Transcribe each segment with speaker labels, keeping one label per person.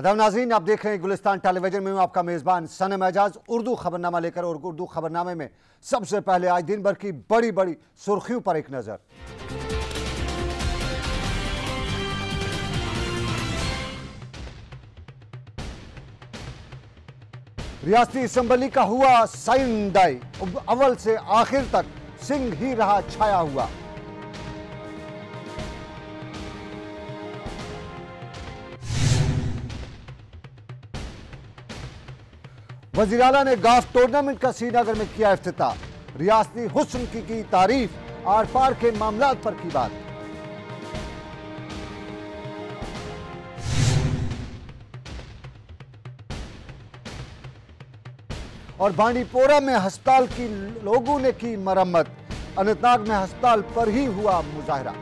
Speaker 1: अदब नाजीन आप देख रहे हैं गुलिस्तान टेलीविजन में आपका मेज़बान सनम एजाज उर्दू खबरनामा लेकर और उर्दू खबरनामे में सबसे पहले आज दिन भर की बड़ी बड़ी सुर्खियों पर एक नज़र रियाती असम्बली का हुआ साइन दाई अव्वल से आखिर तक सिंह ही रहा छाया हुआ वजीर अला ने गाफ टूर्नामेंट का श्रीनगर में किया अफ्त रियाती हुसन की की तारीफ आर पार के मामला पर की बात और बांडीपोरा में अस्पताल की लोगों ने की मरम्मत अनंतनाग में अस्पताल पर ही हुआ मुजाहरा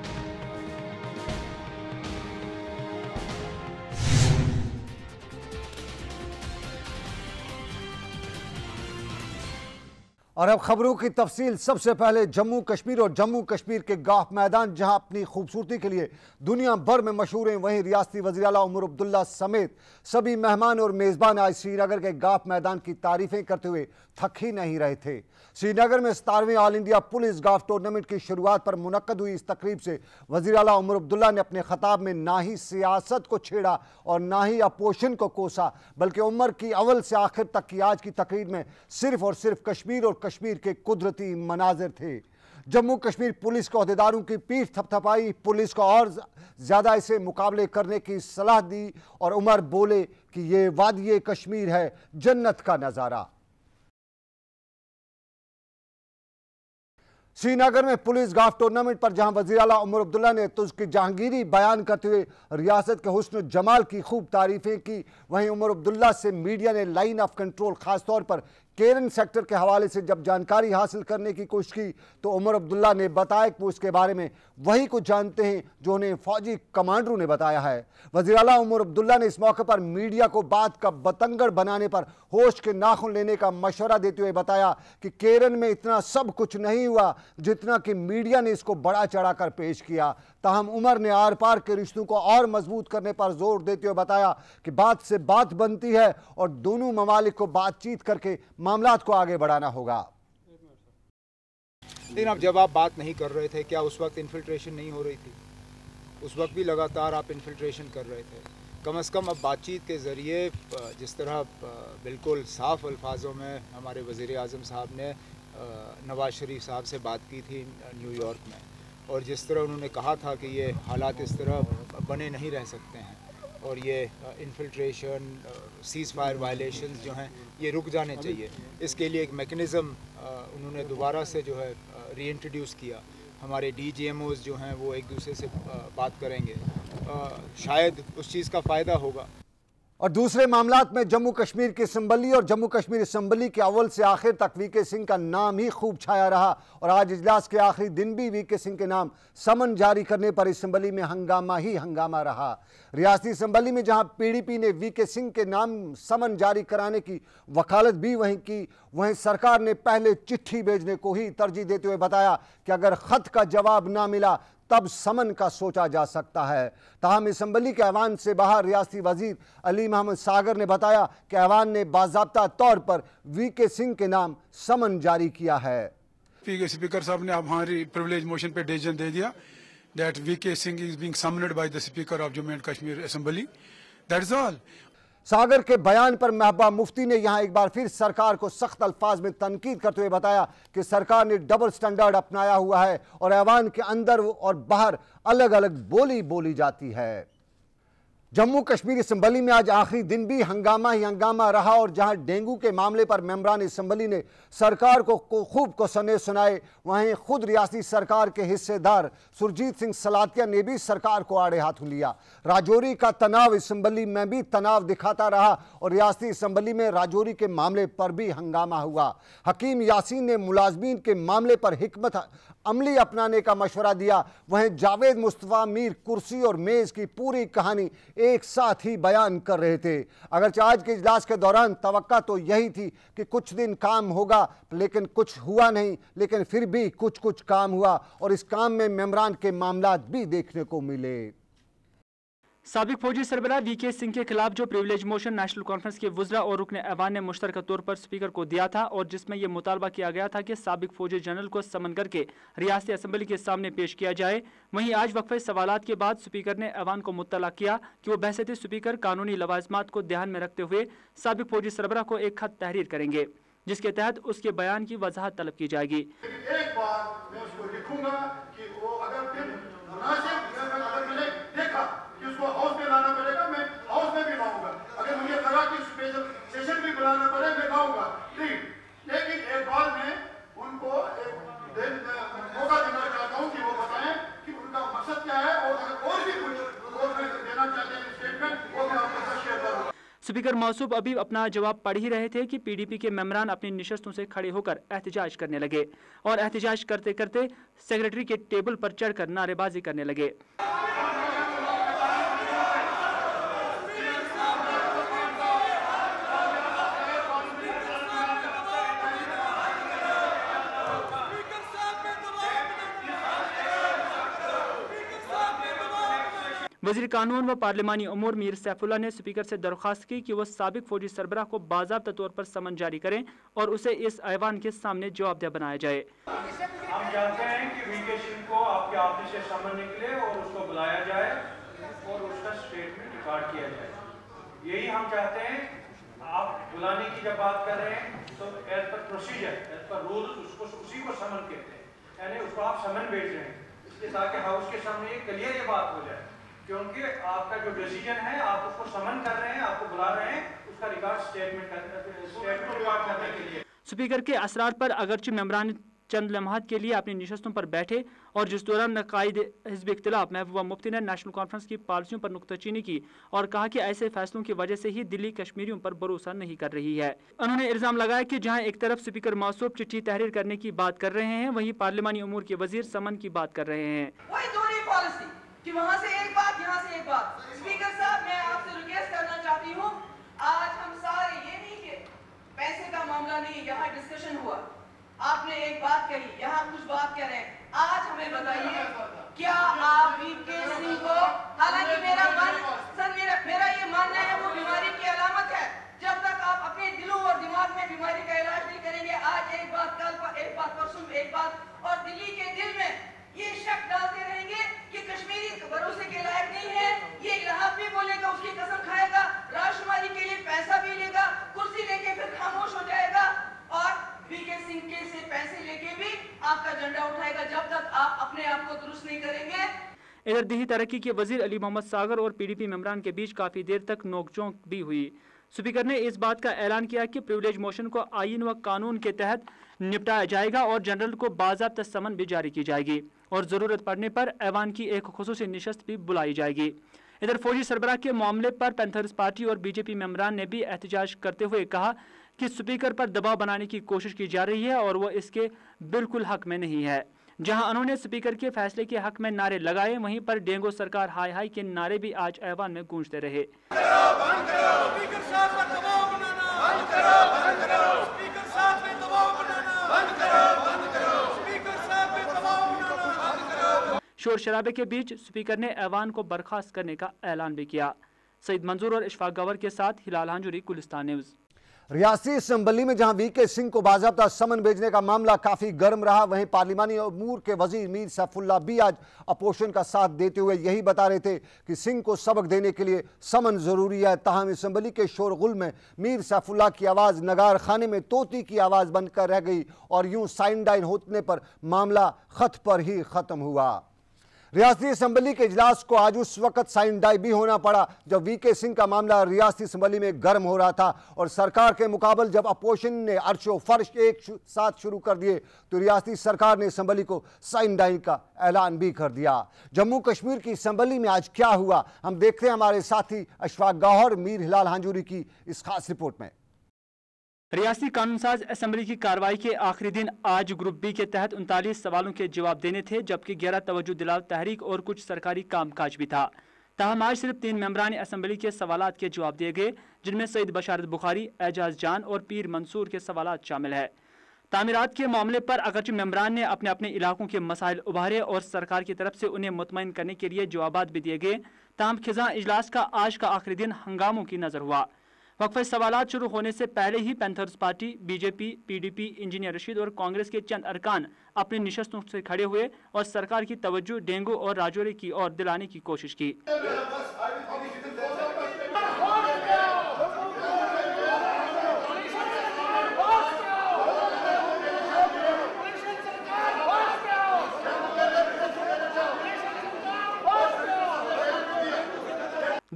Speaker 1: और अब खबरों की तफसील सबसे पहले जम्मू कश्मीर और जम्मू कश्मीर के गाफ मैदान जहां अपनी खूबसूरती के लिए दुनिया भर में मशहूर हैं वहीं रियासती वजी उमर अब्दुल्ला समेत सभी मेहमान और मेज़बान आज श्रीनगर के गाफ मैदान की तारीफें करते हुए थक ही नहीं रहे थे श्रीनगर में सतारवीं all India police golf tournament की शुरुआत पर मुनद हुई इस तकरीब से वजी अला उमर अब्दुल्ला ने अपने खताब में ना ही सियासत को छेड़ा और ना ही अपोशन को कोसा बल्कि उम्र की अवल से आखिर तक की आज की तकरीर में सिर्फ और सिर्फ कश्मीर और कश्मीर के कुदरती मनाजिर थे जम्मू कश्मीर पुलिस के अहदेदारों की पीठ थपथपाई पुलिस को और ज़्यादा इसे मुकाबले करने की सलाह दी और उमर बोले कि ये वादिय कश्मीर है जन्नत का नज़ारा श्रीनगर में पुलिस गाफ टूर्नामेंट पर जहां वजी अला उमर अब्दुल्ला ने तुज की जहांगीरी बयान करते हुए रियासत के हसन जमाल की खूब तारीफें की वहीं उमर अब्दुल्ला से मीडिया ने लाइन ऑफ कंट्रोल खासतौर पर केरन सेक्टर के हवाले से जब जानकारी हासिल करने की कोशिश की तो उमर अब्दुल्ला ने बताया कि वो इसके बारे में वही कुछ जानते हैं जो उन्हें फौजी कमांडरों ने बताया है वजी उमर अब्दुल्ला ने इस मौके पर मीडिया को बात का बतंगड़ बनाने पर होश के नाखून लेने का मशवरा देते हुए बताया कि केरन में इतना सब कुछ नहीं हुआ जितना कि मीडिया ने इसको बड़ा चढ़ाकर पेश किया ताहम उमर ने आर पार के रिश्तों को और मजबूत करने पर जोर देते हुए बताया कि बात से बात बनती है और दोनों ममालिक को बातचीत करके मामला को आगे बढ़ाना होगा लेकिन अब जब आप बात नहीं कर रहे थे क्या उस वक्त इन्फिल्ट्रेशन नहीं हो रही थी उस वक्त भी लगातार आप इन्फिल्ट्रेशन कर रहे थे कम अज़ कम अब बातचीत के ज़रिए जिस तरह बिल्कुल साफ अल्फाजों में हमारे वज़ी अजम साहब ने नवाज शरीफ साहब से बात की थी न्यूयॉर्क में और जिस तरह उन्होंने कहा था कि ये हालात इस तरह बने नहीं रह सकते हैं और ये इन्फिल्ट्रेशन सीज़ फायर वायलेशन जो हैं ये रुक जाने चाहिए इसके लिए एक मेकनिज़म उन्होंने दोबारा से जो है रीइंट्रोड्यूस
Speaker 2: किया हमारे डी जी एम ओज़ जो हैं वो एक दूसरे से बात करेंगे
Speaker 1: शायद उस चीज़ का फ़ायदा होगा और दूसरे मामला में जम्मू कश्मीर की असम्बली और जम्मू कश्मीर असम्बली के अव्वल से आखिर तक वी के सिंह का नाम ही खूब छाया रहा और आज इजलास के आखिरी दिन भी वी के सिंह के नाम समन जारी करने पर इसम्बली में हंगामा ही हंगामा रहा रियासती असम्बली में जहां पीडीपी ने वी के सिंह के नाम समन जारी कराने की वकालत भी वहीं की वहीं सरकार ने पहले चिट्ठी भेजने को ही तरजीह देते हुए बताया कि अगर ख़त का जवाब ना मिला तब समन का सोचा जा सकता है तहम इसम्बली के ऐवान से बाहर रियाती वजीर अली मोहम्मद सागर ने बताया कि ऐवान ने बाबा तौर पर वी के सिंह के नाम समन जारी किया है स्पीकर साहब ने हमारी प्रिवलेज मोशन पर डिसीजन दे दिया V K Singh is being summoned by the speaker of Jammu and Kashmir assembly that is all Sagar के बयान पर महबा मुफ्ती ने यहां एक बार फिर सरकार को सख्त अल्फाज में तनकीद करते हुए बताया कि सरकार ने डबल स्टैंडर्ड अपनाया हुआ है और ऐवान के अंदर और बाहर अलग अलग बोली बोली जाती है जम्मू कश्मीर इसम्बली में आज आखिरी दिन भी हंगामा ही हंगामा रहा और जहां डेंगू के मामले पर मेम्बरान इसम्बली ने सरकार को, को खूब सुनाए वहीं खुद रियासी सरकार के हिस्सेदार सुरजीत सिंह सलातिया ने भी सरकार को आड़े हाथ लिया राजौरी का तनाव इसम्बली में भी तनाव दिखाता रहा और रियासी इसम्बली में राजौरी के मामले पर भी हंगामा हुआ हकीम यासीन ने मुलाजमीन के मामले पर हमत अमली अपनाने का मशवरा दिया वहीं जावेद मुस्तफ़ा मीर कुर्सी और मेज़ की पूरी कहानी एक साथ ही बयान कर रहे थे अगरचे आज के इजलास के दौरान तो तो यही थी कि कुछ दिन काम होगा लेकिन कुछ हुआ नहीं लेकिन फिर भी कुछ कुछ काम हुआ और इस काम में मेमरान के मामला भी देखने को मिले
Speaker 2: सबक फौजी सरबरा वी के सिंह के खिलाफ जो प्रिविलेज मोशन नेशनल कॉन्फ्रेंस के वजरा और रुकन ऐवान ने मुश्तर तौर पर स्पीकर को दिया था और जिसमें यह मुतालबा किया गया था कि सबक फौजी जनरल को समन करके रियाती असम्बली के सामने पेश किया जाए वहीं आज वक्फे सवाल के बाद स्पीकर ने ऐवान को मुतला किया कि वो बहसती स्पीकर कानूनी लवाजमात को ध्यान में रखते हुए सबक फौजी सरबरा को एक खत तहरीर करेंगे जिसके तहत उसके बयान की वजाहत तलब की जाएगी
Speaker 1: एक बार मैं उसको लिखूंगा कि वो अगर फिर इसको हाउस में लाना पड़ेगा मैं हाउस में भी लाऊंगा अगर मुझे लगा कि स्पेशल सेशन भी बुलाना पड़े मैं
Speaker 2: लाऊंगा ठीक लेकिन एक बार मैं उनको मौका देना चाहता हूँ कि वो बताएं कि उनका मकसद क्या है और अगर और भी कुछ देना चाहते हैं स्टेटमेंट वो मैं आपके साथ शेयर करूँगा स्पीकर मौसुब अभी अपना जवाब पढ़ ही रहे थे कि पीडीपी के मेम्बरान अपनी निशस्तों से खड़े होकर एहतजाज करने लगे और एहतजाज करते करते सेक्रेटरी के टेबल पर चढ़कर नारेबाजी करने लगे वजीर कानून व पार्लिमानी अमूर मीर सैफुल्ला ने स्पीकर से दरख्वास्त की कि वह सबक फौजी सरबराह को बाबा तौर पर समन जारी करें और उसे इस ऐवान के सामने जवाबदेह बनाया जाए हम जानते हैं कि वीके सिंह को आपके ऑफिस से समन निकले और उसको बुलाया जाए और उसका स्टेटमेंट रिकॉर्ड किया जाए यही हम चाहते हैं आप बुलाने की जब बात कर रहे हैं
Speaker 1: तो as per procedure as per rule उसको उसी को समन कहते हैं यानी उसको आप समन भेज रहे हैं इसलिए ताकि हाउस के सामने क्लियर ये बात हो जाए क्योंकि आपका
Speaker 2: जो डिसीजन है आप उसको समन कर रहे हैं आपको
Speaker 1: बुला रहे हैं उसका रिकॉर्ड स्टेटमेंट स्टेटमेंट रिकॉर्ड करने
Speaker 2: के लिए स्पीकर के असरार पर अगरचि मम्बरान चंद लम्हात के लिए अपनी नशस्तों पर बैठे और जिस दौरान नकायद हजब इख्तलाफ महबूबा मुफ्ती ने नेशनल कॉन्फ्रेंस की पॉलिसियों पर नुकतचीनी की और कहा कि ऐसे फैसलों की वजह से ही दिल्ली कश्मीरियों पर भरोसा नहीं कर रही है उन्होंने इल्ज़ाम लगाया कि जहाँ एक तरफ स्पीकर मासूब चिट्ठी तहरीर करने की बात कर रहे हैं वहीं पार्लियमानी अमूर के वजीर समन की बात कर रहे हैं कि वहां से एक बात यहाँ से एक बात स्पीकर साहब मैं आपसे रिक्वेस्ट करना चाहती हूँ आज हम सारे ये नहीं कि पैसे का मामला नहीं यहाँ डिस्कशन हुआ आपने एक बात कही यहाँ कुछ बात कह रहे हैं आज हमें बताइए क्या आप वीके सिंह को हालांकि मेरा मन सर मेरा मेरा ये मानना है वो बीमारी की अलामत है जब तक आप अपने दिलों और दिमाग में बीमारी का इलाज नहीं करेंगे आज एक बात कल एक बात परसों एक बात और दिल्ली के दिल में ये शक डालते रहेंगे कि कश्मीरी भरोसे के लायक नहीं है ये इलाहाब भी बोलेगा उसकी कसम खाएगा राजकुमारी के लिए पैसा भी लेगा कुर्सी लेके फिर खामोश हो जाएगा और बीके सिंह के से पैसे लेके भी आपका झंडा उठाएगा जब तक आप अपने आप को दुरुस्त नहीं करेंगे इधर दिही तरक्की के वजीर अली मोहम्मद सागर और पीडीपी मेम्बरान के बीच काफ़ी देर तक नोकझोंक भी हुई स्पीकर ने इस बात का ऐलान किया कि प्रिविलेज मोशन को आईन व कानून के तहत निपटाया जाएगा और जनरल को बाजाबता समन भी जारी की जाएगी और ज़रूरत पड़ने पर ऐवान की एक खसूस नशस्त भी बुलाई जाएगी इधर फौजी सरबराह के मामले पर पैंथर्स पार्टी और बीजेपी मेम्बरान ने भी एहतजाज करते हुए कहा कि स्पीकर पर दबाव बनाने की कोशिश की जा रही है और वो इसके बिल्कुल हक में नहीं है जहां उन्होंने स्पीकर के फैसले के हक में नारे लगाए वहीं पर डेंगू सरकार हाई हाई के नारे भी आज ऐवान में गूंजते रहे बंद करो, बंद करो, शोर शराबे के बीच स्पीकर ने ऐवान को बर्खास्त करने का ऐलान भी किया सईद मंजूर और इशफाक गवर के साथ हिलाल हांजुरी कुलिस्तान न्यूज़
Speaker 1: रियासी असम्बली में जहां वी सिंह को बाजाबा समन भेजने का मामला काफ़ी गर्म रहा वहीं पार्लिमानी अमूर के वजीर मीर सैफुल्ला भी आज अपोजिशन का साथ देते हुए यही बता रहे थे कि सिंह को सबक देने के लिए समन ज़रूरी है तहम असम्बली के शोरगुल में मीर सैफुल्ला की आवाज़ नगार खाने में तोती की आवाज़ बनकर रह गई और यूं साइन डाइन होने पर मामला ख़त पर ही ख़त्म हुआ रियासती असम्बली के इजलास को आज उस वक्त साइन डाई भी होना पड़ा जब वी के सिंह का मामला रियासती असम्बली में गर्म हो रहा था और सरकार के मुकाबले जब अपोशन ने अर्शो फर्श एक साथ शुरू कर दिए तो रियासती सरकार ने असम्बली को साइन डाई का ऐलान भी कर दिया जम्मू कश्मीर की असम्बली में आज क्या हुआ हम देखते हैं हमारे साथी अशफाक गौहर मीर हिलाल हांजूरी की इस खास रिपोर्ट में
Speaker 2: रियासी कानून साज असम्बली की कार्रवाई के आखिरी दिन आज ग्रुप बी के तहत उनतालीस सवालों के जवाब देने थे जबकि ग्यारह तवज्जो दिलाव तहरीक और कुछ सरकारी कामकाज भी था तहम आज सिर्फ तीन मेम्बरान असम्बली के सवाल के जवाब दिए गए जिनमें सईद बशारत बुखारी एजाज जान और पीर मंसूर के सवाल शामिल है तामीरत के मामले पर अगरचि मम्बरान ने अपने अपने इलाकों के मसाइल उभारे और सरकार की तरफ से उन्हें मुतमिन करने के लिए जवाब भी दिए गए तहम खिजा इजलास का आज का आखिरी दिन हंगामों की नज़र हुआ वक्फे सवाल शुरू होने से पहले ही panthers party BJP PDP engineer Rashid और कांग्रेस के चंद अरकान अपनी निशस्तों से खड़े हुए और सरकार की तवज्जो डेंगू और राजौरी की ओर दिलाने की कोशिश की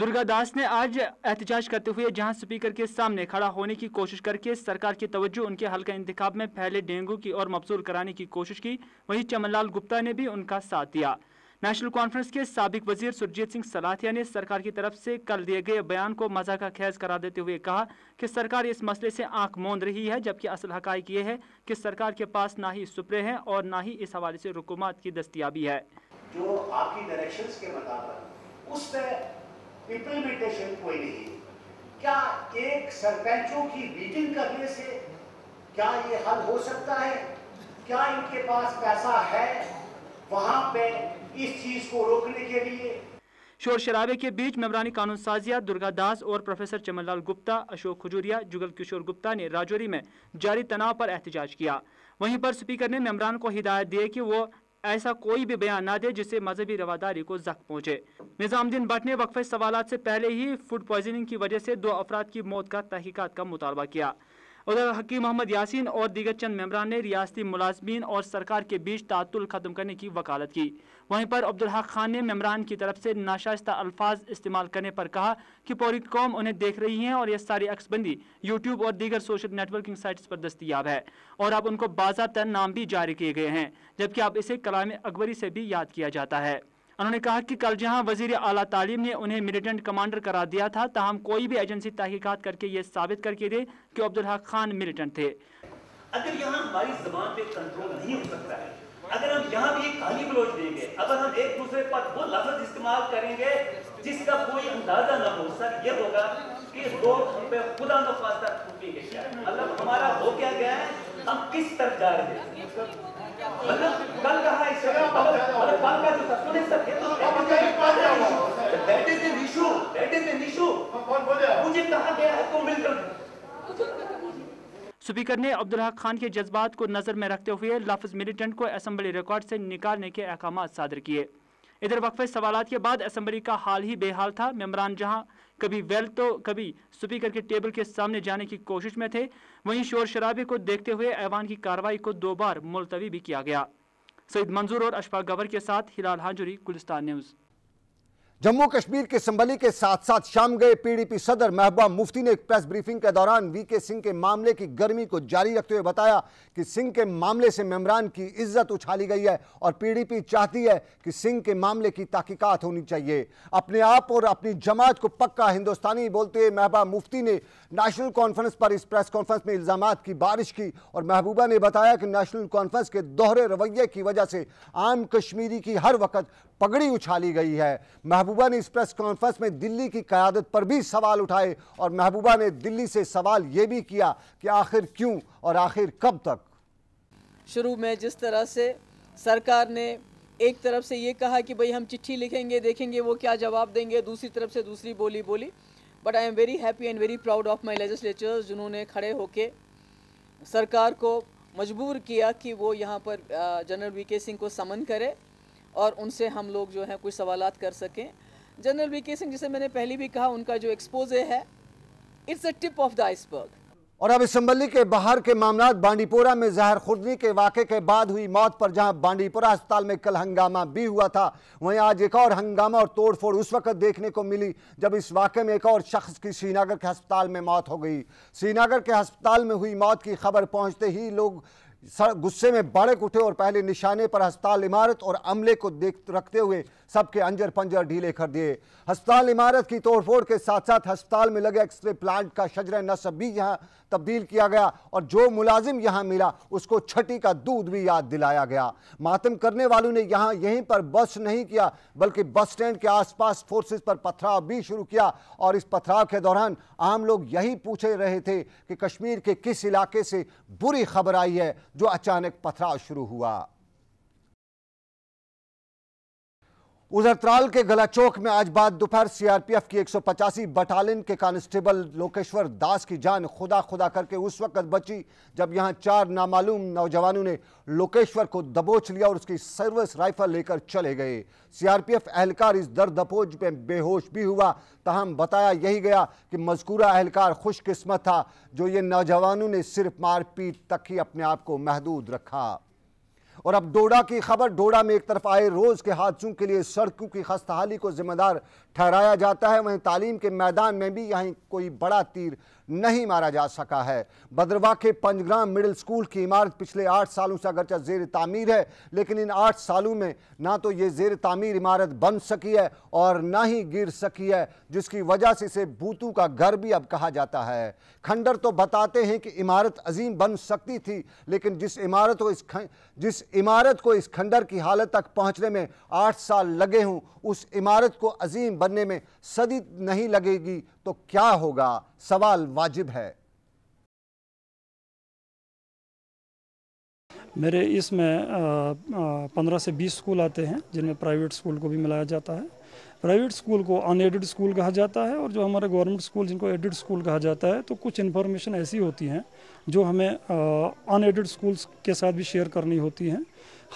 Speaker 2: दुर्गा दास ने आज एहतजाज करते हुए जहां स्पीकर के सामने खड़ा होने की कोशिश करके सरकार की तवज्जो उनके हल्का इंतखाब में फैले डेंगू की ओर मबसूल कराने की कोशिश की वहीं चमनलाल गुप्ता ने भी उनका साथ दिया नेशनल कॉन्फ्रेंस के सबक वजीर सुरजीत सिंह सलाथिया ने सरकार की तरफ से कल दिए गए बयान को मजा का खैज करा देते हुए कहा कि सरकार इस मसले से आंख मोंद रही है जबकि असल हक ये है कि सरकार के पास ना ही सुपरे हैं और ना ही इस हवाले से रुकूमत की दस्तियाबी है
Speaker 1: जो आपकी डायरेक्शंस के मुताबिक उस पर इम्प्लीमेंटेशन कोई नहीं क्या एक सरपंचों की मीटिंग करने से क्या ये हल हो सकता है क्या इनके पास पैसा है वहाँ पे इस चीज को रोकने के लिए
Speaker 2: शोर शराबे के बीच मेमरानी कानून साजिया दुर्गा दास और प्रोफेसर चमनलाल गुप्ता अशोक खजूरिया जुगल किशोर गुप्ता ने राजौरी में जारी तनाव पर एहतजाज किया वहीं पर स्पीकर ने मेमरान को हिदायत दी कि वो ऐसा कोई भी बयान ना दे जिससे मजहबी रवादारी को जख्म पहुंचे निज़ामुद्दीन भट्ट ने वक्फे सवाल से पहले ही फूड पॉइजनिंग की वजह से दो अफराद की मौत का तहकीकत का मुतालबा किया उधर हकीम मोहम्मद यासीन और दीगर चंद मेम्बरान ने रियासती मुलाजमीन और सरकार के बीच तातुल ख़त्म करने की वकालत की वहीं पर अब्दुल हक खान ने मेम्बरान की तरफ से नाशाइस्ता अल्फाज इस्तेमाल करने पर कहा कि पूरी कौम उन्हें देख रही है और यह सारी अक्सबंदी यूट्यूब और दीगर सोशल नेटवर्किंग साइट्स पर दस्तियाब है और अब उनको बाजातर नाम भी जारी किए गए हैं जबकि अब इसे कलाम अकबरी से भी याद किया जाता है उन्होंने कहा कि कल जहां वजीर अला तालीम ने उन्हें मिलिटेंट कमांडर करार दिया था तहम कोई भी एजेंसी तहकीकत करके ये साबित करके दे कि अब्दुल हक खान मिलिटेंट थे अगर यहाँ हमारी जबान पे कंट्रोल नहीं हो सकता है अगर हम यहाँ भी एक खाली बलोच देंगे अगर हम एक दूसरे पर वो लफ्ज इस्तेमाल करेंगे जिसका कोई अंदाजा ना हो सर ये होगा कि लोग हम पे खुदा नफास्ता थूकेंगे मतलब हमारा हो क्या गया है हम किस तरफ जा रहे हैं स्पीकर ने अब्दुल हक खान के जज्बात को नज़र में रखते हुए लफ्ज़ मिलिटेंट को असम्बली रिकॉर्ड से निकालने के अहकाम सादर किए इधर वक्फे सवाल के बाद असम्बली का हाल ही बेहाल था मेमरान जहाँ कभी वेल तो कभी स्पीकर के टेबल के सामने जाने की कोशिश में थे वहीं शोर शराबे को देखते हुए ऐवान की कार्रवाई को दो बार मुलतवी भी किया गया सईद मंजूर और अशफाक गवर के साथ हिलाल हाजुरी गुलिस्तान न्यूज़
Speaker 1: जम्मू कश्मीर के संबली के साथ साथ शाम गए पीडीपी सदर महबूबा मुफ्ती ने एक प्रेस ब्रीफिंग के दौरान वीके सिंह के मामले की गर्मी को जारी रखते हुए बताया कि सिंह के मामले से मेमरान की इज्जत उछाली गई है और पीडीपी चाहती है कि सिंह के मामले की तहकीकत होनी चाहिए अपने आप और अपनी जमात को पक्का हिंदुस्तानी बोलते हुए महबूबा मुफ्ती ने नेशनल कॉन्फ्रेंस पर इस प्रेस कॉन्फ्रेंस में इल्जाम की बारिश की और महबूबा ने बताया कि नेशनल कॉन्फ्रेंस के दोहरे रवैये की वजह से आम कश्मीरी की हर वक्त पगड़ी उछाली गई है महबूबा महबूबा ने इस प्रेस कॉन्फ्रेंस में दिल्ली की क्यादत पर भी सवाल उठाए और महबूबा ने दिल्ली से सवाल ये भी किया कि आखिर क्यों और आखिर कब तक
Speaker 2: शुरू में जिस तरह से सरकार ने एक तरफ से ये कहा कि भाई हम चिट्ठी लिखेंगे देखेंगे वो क्या जवाब देंगे दूसरी तरफ से दूसरी बोली बोली but I am very happy and very proud of my legislators जिन्होंने खड़े होके सरकार को मजबूर किया कि वो यहाँ पर जनरल वी के सिंह को समन करे और उनसे हम लोग जो है कुछ सवाल कर सकें जनरल वी के सिंह जिसे मैंने पहले भी कहा उनका जो एक्सपोजे है it's a tip of the iceberg
Speaker 1: और अब इसम्बली के बाहर के मामला बांडीपोरा में जहर खुर्दी के वाक़े के बाद हुई मौत पर जहां बांडीपोरा अस्पताल में कल हंगामा भी हुआ था वहीं आज एक और हंगामा और तोड़फोड़ उस वक्त देखने को मिली जब इस वाक़े में एक और शख्स की श्रीनगर के अस्पताल में मौत हो गई श्रीनगर के अस्पताल में हुई मौत की खबर पहुंचते ही लोग गुस्से में बाड़े उठे और पहले निशाने पर अस्पताल इमारत और अमले को देख रखते हुए सबके अंजर पंजर ढीले कर दिए अस्पताल इमारत की तोड़फोड़ के साथ साथ अस्पताल में लगे एक्सरे प्लांट का शजर नसब भी यहाँ तब्दील किया गया और जो मुलाजिम यहाँ मिला उसको छठी का दूध भी याद दिलाया गया मातम करने वालों ने यहाँ यहीं पर बस नहीं किया बल्कि बस स्टैंड के आसपास फोर्सेस पर पथराव भी शुरू किया और इस पथराव के दौरान आम लोग यही पूछे रहे थे कि कश्मीर के किस इलाके से बुरी खबर आई है जो अचानक पथराव शुरू हुआ उधर त्राल के गला चौक में आज बाद दोपहर सीआरपीएफ की पचासी बटालियन के कांस्टेबल लोकेश्वर दास की जान खुदा खुदा करके उस वक्त बची जब यहां चार नामालूम नौजवानों ने लोकेश्वर को दबोच लिया और उसकी सर्विस राइफल लेकर चले गए सीआरपीएफ एहलकार इस दर दबोच में बेहोश भी हुआ तहम बताया यही गया कि मजकूरा एहलकार खुशकिस्मत था जो ये नौजवानों ने सिर्फ मारपीट तक ही अपने आप को महदूद रखा और अब डोडा की खबर डोडा में एक तरफ आए रोज के हादसों के लिए सड़कों की खस्ताहाली को जिम्मेदार ठहराया जाता है वहीं तालीम के मैदान में भी यहाँ कोई बड़ा तीर नहीं मारा जा सका है बदरवा के पंजग्राम मिडिल स्कूल की इमारत पिछले आठ सालों से अगरचा जेर तामीर है लेकिन इन आठ सालों में ना तो ये जेर तामीर इमारत बन सकी है और ना ही गिर सकी है जिसकी वजह से इसे बूतू का घर भी अब कहा जाता है खंडर तो बताते हैं कि इमारत अजीम बन सकती थी लेकिन जिस इमारत को इस जिस इमारत को इस खंडर की हालत तक पहुँचने में आठ साल लगे हों उस इमारत को अजीम बनने में सदी नहीं लगेगी तो क्या होगा सवाल वाजिब है
Speaker 2: मेरे इसमें पंद्रह से बीस स्कूल आते हैं जिनमें प्राइवेट स्कूल को भी मिलाया जाता है प्राइवेट स्कूल को अनएडिड स्कूल कहा जाता है और जो हमारे गवर्नमेंट स्कूल जिनको एडिड स्कूल कहा जाता है तो कुछ इन्फॉर्मेशन ऐसी होती हैं जो हमें अनएडिड स्कूल्स के साथ भी शेयर करनी होती हैं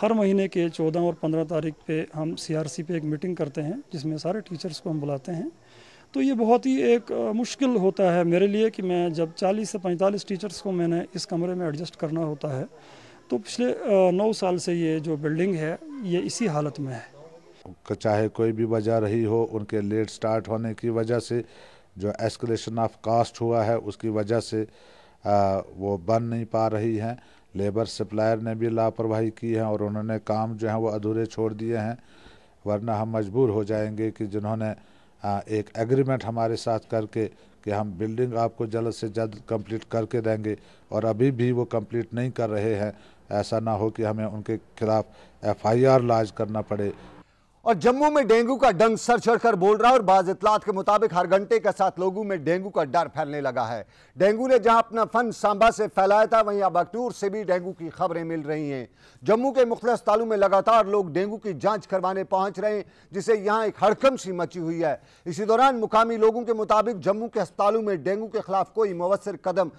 Speaker 2: हर महीने के चौदह और पंद्रह तारीख पे हम सीआरसी पे एक मीटिंग करते हैं जिसमें सारे टीचर्स को हम बुलाते हैं तो ये बहुत ही एक मुश्किल होता है मेरे लिए कि मैं जब 40 से 45 टीचर्स को मैंने इस कमरे में एडजस्ट करना होता है तो पिछले नौ साल से ये जो बिल्डिंग है ये इसी हालत में है
Speaker 1: चाहे कोई भी वजह रही हो उनके लेट स्टार्ट होने की वजह से जो एस्केलेशन ऑफ कास्ट हुआ है उसकी वजह से आ, वो बन नहीं पा रही हैं लेबर सप्लायर ने भी लापरवाही की है और उन्होंने काम जो है वो अधूरे छोड़ दिए हैं वरना हम मजबूर हो जाएंगे कि जिन्होंने हाँ, एक एग्रीमेंट हमारे साथ करके कि हम बिल्डिंग आपको जल्द से जल्द कंप्लीट करके देंगे और अभी भी वो कंप्लीट नहीं कर रहे हैं ऐसा ना हो कि हमें उनके खिलाफ़ एफआईआर लाज करना पड़े और जम्मू में डेंगू का डंग सर चढ़कर बोल रहा है और बाज इतलात के मुताबिक हर घंटे के साथ लोगों में डेंगू का डर फैलने लगा है डेंगू ने जहां अपना फन सांबा से फैलाया था वहीं अब अकटूर से भी डेंगू की खबरें मिल रही हैं जम्मू के मुख्य अस्पतालों में लगातार लोग डेंगू की जाँच करवाने पहुँच रहे हैं जिसे यहाँ एक हड़कम सी मची हुई है इसी दौरान मुकामी लोगों के मुताबिक जम्मू के अस्पतालों में डेंगू के खिलाफ कोई मवसर कदम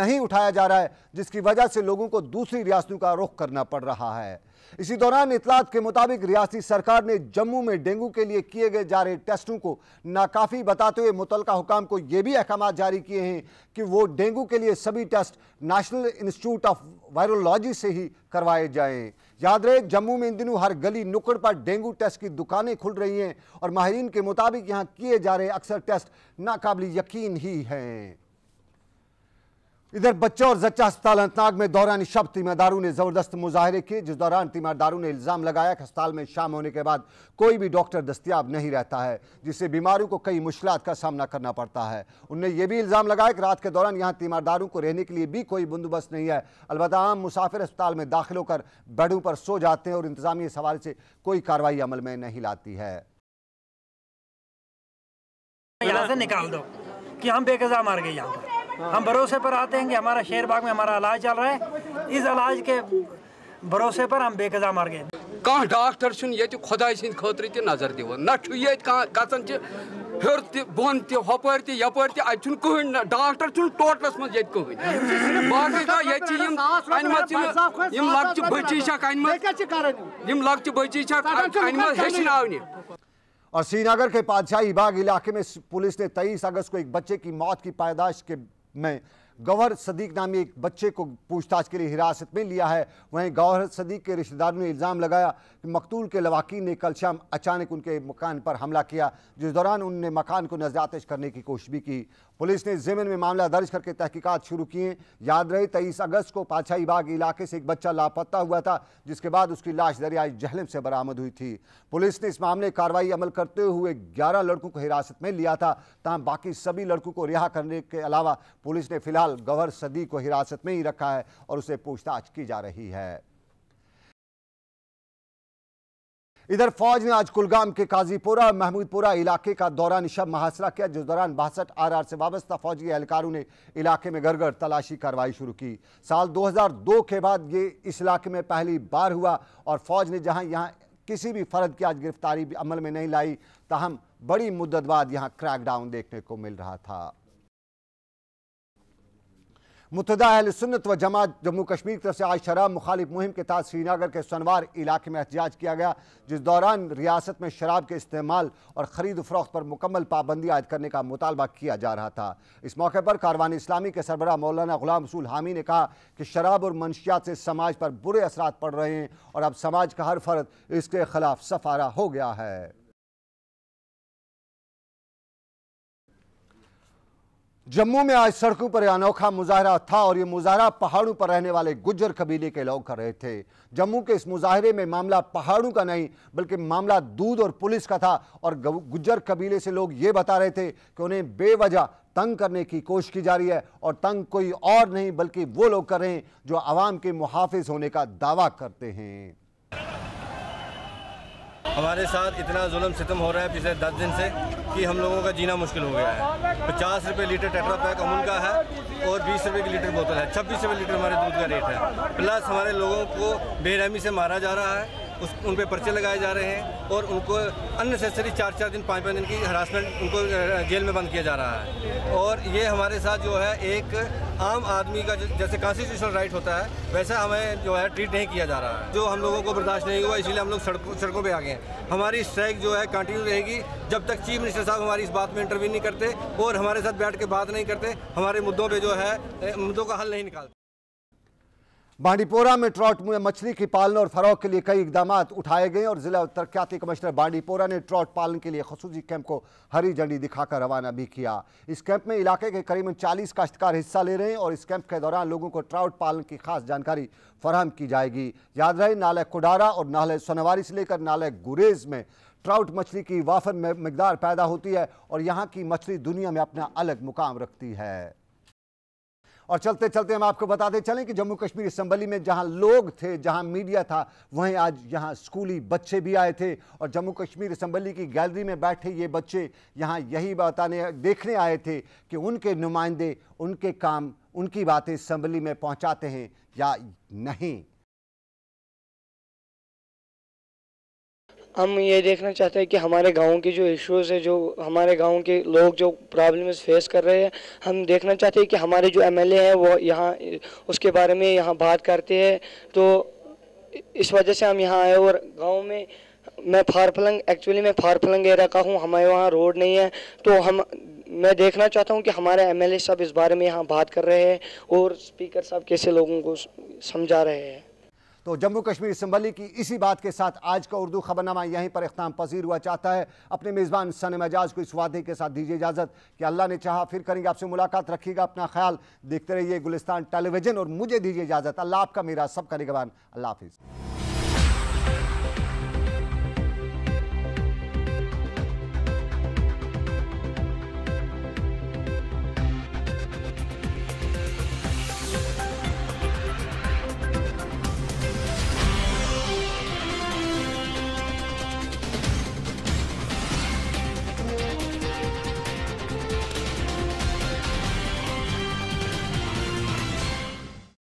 Speaker 1: नहीं उठाया जा रहा है जिसकी वजह से लोगों को दूसरी रियासतों का रुख करना पड़ रहा है इसी दौरान इतलात के मुताबिक रियासी सरकार ने जम्मू में डेंगू के लिए किए गए जा रहे टेस्टों को नाकाफ़ी बताते हुए मुतलका हुकाम को यह भी अहकाम जारी किए हैं कि वो डेंगू के लिए सभी test national institute of virology से ही करवाए जाए याद रहे जम्मू में इन दिनों हर गली नुक्कड़ पर डेंगू टेस्ट की दुकानें खुल रही हैं और माहरीन के मुताबिक यहाँ किए जा रहे अक्सर टेस्ट नाकाबिल यकीन ही हैं इधर बच्चों और जच्चा अस्पताल अनंतनाग में दौरान शब तीमारदारों ने जबरदस्त मुजाहरे किए जिस दौरान तीमारदारों ने इल्ज़ाम लगाया कि अस्पताल में शाम होने के बाद कोई भी डॉक्टर दस्तियाब नहीं रहता है जिससे बीमारियों को कई मुश्किल का सामना करना पड़ता है उनने ये भी इल्ज़ाम लगाया कि रात के दौरान यहाँ तीमारदारों को रहने के लिए भी कोई बंदोबस्त नहीं है अलबत् आम मुसाफिर अस्पताल में दाखिल होकर बेडों पर सो जाते हैं और इंतजामी इस हवाले से कोई कार्रवाई अमल में नहीं लाती है
Speaker 2: यहाँ से निकाल दो कि हम बेकजा मार गए यहाँ पर हम भरोसे पर आते हैं कि हमारा शेर बाग में हमारा इलाज चल रहा है इस इलाज के भरोसे पर हम बेकजा मर गए
Speaker 1: कह डाक्टर ये तो खुदाई सिंद खतर नजर दिवन ना ये गचान हेर त
Speaker 2: बोन त हपर त यपर त डाक्टर टोटलस मे कहें लकच बची लकच बची अनम
Speaker 1: और श्रीनगर के पादशाही बाग इलाके में पुलिस ने 23 अगस्त को एक बच्चे की मौत की पैदाश के में गौहर सदीक नामी एक बच्चे को पूछताछ के लिए हिरासत में लिया है वहीं गौहर सदीक के रिश्तेदारों ने इल्ज़ाम लगाया कि मकतूल के लवाकिन ने कल शाम अचानक उनके मकान पर हमला किया जिस दौरान उनने मकान को नजरातश करने की कोशिश भी की पुलिस ने जेमिन में मामला दर्ज करके तहकीकात शुरू किए याद रहे तेईस अगस्त को पाछाई बाग इलाके से एक बच्चा लापता हुआ था जिसके बाद उसकी लाश दरियाई जहलम से बरामद हुई थी पुलिस ने इस मामले कार्रवाई अमल करते हुए ग्यारह लड़कों को हिरासत में लिया था तहम बाकी सभी लड़कों को रिहा करने के अलावा पुलिस ने फिलहाल गवर सदी को हिरासत में ही रखा है और उसे पूछताछ की जा रही है इधर फौज ने आज कुलगाम के काजीपुरा और महमूदपुरा इलाके का दौरा निशा महासरा किया जिस दौरान बासठ आरआर से वाबस्ता फौजी एहलकारों ने इलाके में घर घर तलाशी कार्रवाई शुरू की साल 2002 के बाद ये इस इलाके में पहली बार हुआ और फौज ने जहां यहां किसी भी फर्द की आज गिरफ्तारी अमल में नहीं लाई तहम बड़ी मुद्दत बाद यहाँ क्रैकडाउन देखने को मिल रहा था मुतदा सुन्नत व जमात जम्मू कश्मीर की तरफ से आज शराब मुखालिफ मुहिम के तहत श्रीनगर के सनवार इलाके में एहतजाज किया गया जिस दौरान रियासत में शराब के इस्तेमाल और ख़रीद फरोख्त पर मुकम्मल पाबंदी आयद करने का मुतालबा किया जा रहा था इस मौके पर कारवान इस्लामी के सरबरा मौलाना गुलाम रसूल हामी ने कहा कि शराब और मनशियात से समाज पर बुरे असरा पड़ रहे हैं और अब समाज का हर फर्द इसके खिलाफ सफारा हो गया है जम्मू में आज सड़कों पर अनोखा मुजाहरा था और ये मुजाहरा पहाड़ों पर रहने वाले गुजर कबीले के लोग कर रहे थे जम्मू के इस मुजाहरे में मामला पहाड़ों का नहीं बल्कि मामला दूध और पुलिस का था और गुजर कबीले से लोग ये बता रहे थे कि उन्हें बेवजह तंग करने की कोशिश की जा रही है और तंग कोई और नहीं बल्कि वो लोग कर रहे हैं जो आवाम के मुहाफिज होने का दावा करते हैं हमारे साथ इतना जुल्म सितम हो रहा है पिछले दस दिन से कि हम लोगों का जीना मुश्किल हो गया है पचास रुपये लीटर टेट्रा पैक अमूल का है और बीस रुपये की लीटर बोतल है छब्बीस रुपये लीटर हमारे दूध का रेट है प्लस हमारे लोगों को बेरहमी से मारा जा रहा है उस उन पर पर्चे लगाए जा रहे हैं और उनको अननेसेसरी चार चार दिन पाँच पाँच दिन की हरासमेंट उनको जेल में बंद किया जा रहा है और ये हमारे साथ जो है एक आम आदमी का जैसे कॉन्स्टिट्यूशनल राइट होता है वैसा हमें जो है ट्रीट नहीं किया जा रहा है जो हम लोगों को बर्दाश्त नहीं हुआ इसलिए हम लोग सड़कों सड़कों पर आ गए हैं हमारी स्ट्राइक जो है कंटिन्यू रहेगी जब तक चीफ मिनिस्टर साहब हमारी इस बात में इंटरव्यू नहीं करते और हमारे साथ बैठ के बात नहीं करते हमारे मुद्दों पर जो है मुद्दों का हल नहीं निकालते बांडीपोरा में ट्रॉट में मछली की पालन और फरोग के लिए कई इकदाम उठाए गए और जिला तरक्याती कमिश्नर बांडीपोरा ने ट्रॉट पालन के लिए खसूसी कैंप को हरी झंडी दिखाकर रवाना भी किया इस कैंप में इलाके के करीबन चालीस काश्तकार हिस्सा ले रहे हैं और इस कैंप के दौरान लोगों को ट्राउट पालन की खास जानकारी फराहम की जाएगी याद रहे नाले कोडारा और नाले सोनवारी से लेकर नाले गुरेज में ट्राउट मछली की वाफन मकदार पैदा होती है और यहाँ की मछली दुनिया में अपना अलग मुकाम रखती है और चलते चलते हम आपको बताते चलें कि जम्मू कश्मीर असम्बली में जहां लोग थे जहां मीडिया था वहीं आज यहां स्कूली बच्चे भी आए थे और जम्मू कश्मीर असम्बली की गैलरी में बैठे ये बच्चे यहां यही बताने देखने आए थे कि उनके नुमाइंदे उनके काम उनकी बातें असम्बली में पहुँचाते हैं या नहीं हम ये देखना चाहते हैं कि हमारे गांव के जो इश्यूज़ है जो हमारे गांव के लोग
Speaker 2: जो प्रॉब्लम्स फेस कर रहे हैं हम देखना चाहते हैं कि हमारे जो एमएलए हैं वो यहाँ उसके बारे में यहाँ बात करते हैं तो इस वजह से हम यहाँ आए और गांव में मैं फारफलंग एक्चुअली मैं फारफलंग एरिया का हूँ हमारे वहाँ रोड नहीं है तो हम मैं देखना चाहता हूँ कि हमारे ए साहब इस बारे में यहाँ बात कर रहे हैं और स्पीकर साहब कैसे लोगों को समझा रहे हैं
Speaker 1: तो जम्मू कश्मीर असम्बली की इसी बात के साथ आज का उर्दू खबरनामा यहीं पर अख्ताम पजीर हुआ चाहता है अपने मेज़बान सन मजाज को इस वादे के साथ दीजिए इजाज़त कि अल्लाह ने चाहा फिर करेंगे आपसे मुलाकात रखिएगा अपना ख्याल देखते रहिए गुलिस्तान टेलीविजन और मुझे दीजिए इजाज़त अल्लाह आपका मेरा सबका करेगा अल्लाह हाफिज़